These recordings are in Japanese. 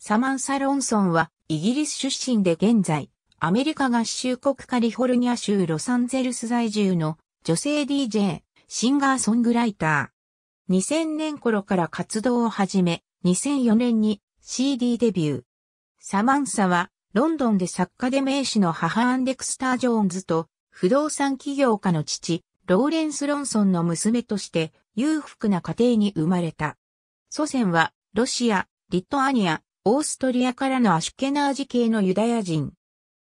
サマンサ・ロンソンはイギリス出身で現在、アメリカ合衆国カリフォルニア州ロサンゼルス在住の女性 DJ、シンガーソングライター。2000年頃から活動を始め、2004年に CD デビュー。サマンサはロンドンで作家で名士の母アンデクスター・ジョーンズと不動産企業家の父、ローレンス・ロンソンの娘として裕福な家庭に生まれた。祖先はロシア、リトアニア、オーストリアからのアシュケナージ系のユダヤ人。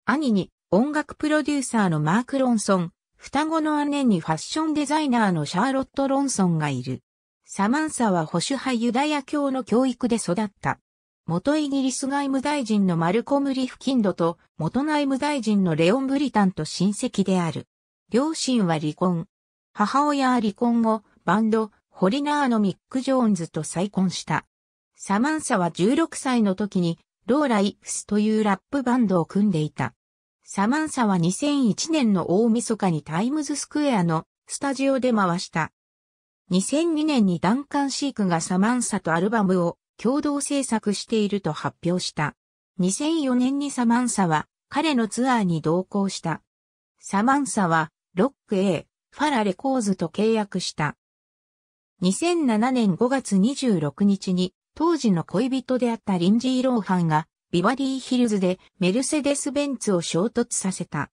兄に音楽プロデューサーのマーク・ロンソン、双子の姉にファッションデザイナーのシャーロット・ロンソンがいる。サマンサは保守派ユダヤ教の教育で育った。元イギリス外務大臣のマルコム・リフキンドと元内務大臣のレオン・ブリタンと親戚である。両親は離婚。母親は離婚後、バンド、ホリナーのミック・ジョーンズと再婚した。サマンサは16歳の時に、ローライフスというラップバンドを組んでいた。サマンサは2001年の大晦日にタイムズスクエアのスタジオで回した。2002年にダンカン・シークがサマンサとアルバムを共同制作していると発表した。2004年にサマンサは彼のツアーに同行した。サマンサはロック A、ファラレコーズと契約した。2007年5月26日に当時の恋人であったリンジー・ローハンが、ビバリーヒルズでメルセデス・ベンツを衝突させた。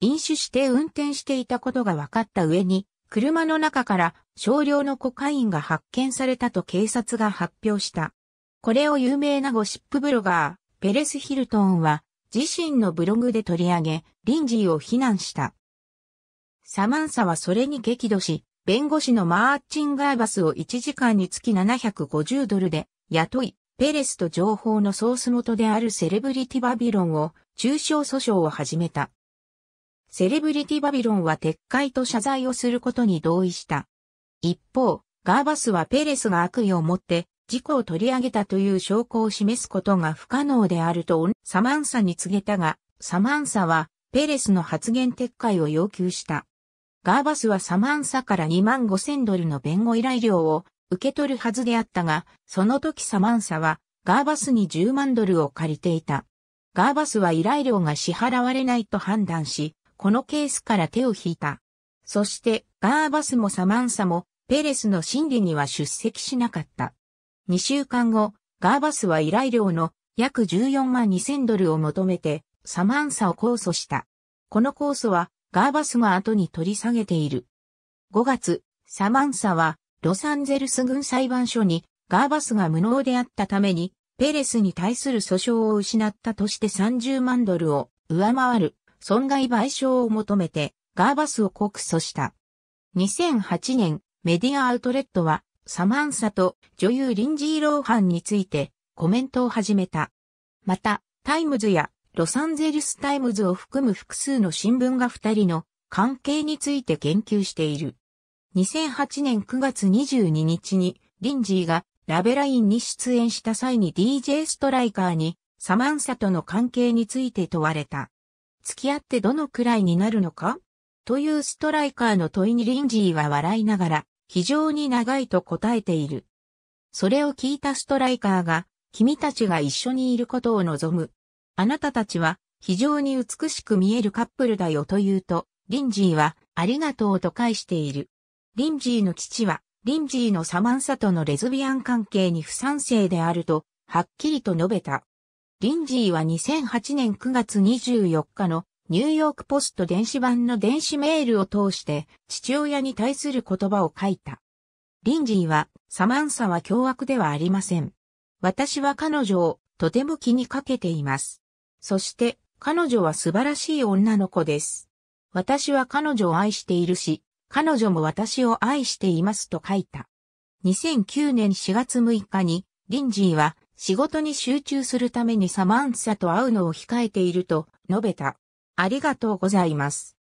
飲酒して運転していたことが分かった上に、車の中から少量のコカインが発見されたと警察が発表した。これを有名なゴシップブロガー、ペレス・ヒルトンは自身のブログで取り上げ、リンジーを非難した。サマンサはそれに激怒し、弁護士のマーチン・ガーバスを1時間につき750ドルで雇い、ペレスと情報のソース元であるセレブリティバビロンを中傷訴訟を始めた。セレブリティバビロンは撤回と謝罪をすることに同意した。一方、ガーバスはペレスが悪意を持って事故を取り上げたという証拠を示すことが不可能であるとサマンサに告げたが、サマンサはペレスの発言撤回を要求した。ガーバスはサマンサから2万5千ドルの弁護依頼料を受け取るはずであったが、その時サマンサはガーバスに10万ドルを借りていた。ガーバスは依頼料が支払われないと判断し、このケースから手を引いた。そしてガーバスもサマンサもペレスの審理には出席しなかった。2週間後、ガーバスは依頼料の約14万2000ドルを求めてサマンサを控訴した。この控訴はガーバスが後に取り下げている。5月、サマンサはロサンゼルス軍裁判所にガーバスが無能であったために、ペレスに対する訴訟を失ったとして30万ドルを上回る損害賠償を求めてガーバスを告訴した。2008年、メディアアウトレットはサマンサと女優リンジー・ローハンについてコメントを始めた。また、タイムズやロサンゼルスタイムズを含む複数の新聞が二人の関係について言及している。2008年9月22日に、リンジーがラベラインに出演した際に DJ ストライカーにサマンサとの関係について問われた。付き合ってどのくらいになるのかというストライカーの問いにリンジーは笑いながら、非常に長いと答えている。それを聞いたストライカーが、君たちが一緒にいることを望む。あなたたちは非常に美しく見えるカップルだよと言うと、リンジーはありがとうと返している。リンジーの父は、リンジーのサマンサとのレズビアン関係に不賛成であると、はっきりと述べた。リンジーは2008年9月24日のニューヨークポスト電子版の電子メールを通して父親に対する言葉を書いた。リンジーは、サマンサは凶悪ではありません。私は彼女をとても気にかけています。そして彼女は素晴らしい女の子です。私は彼女を愛しているし、彼女も私を愛していますと書いた。2009年4月6日に、リンジーは仕事に集中するためにサマンサと会うのを控えていると述べた。ありがとうございます。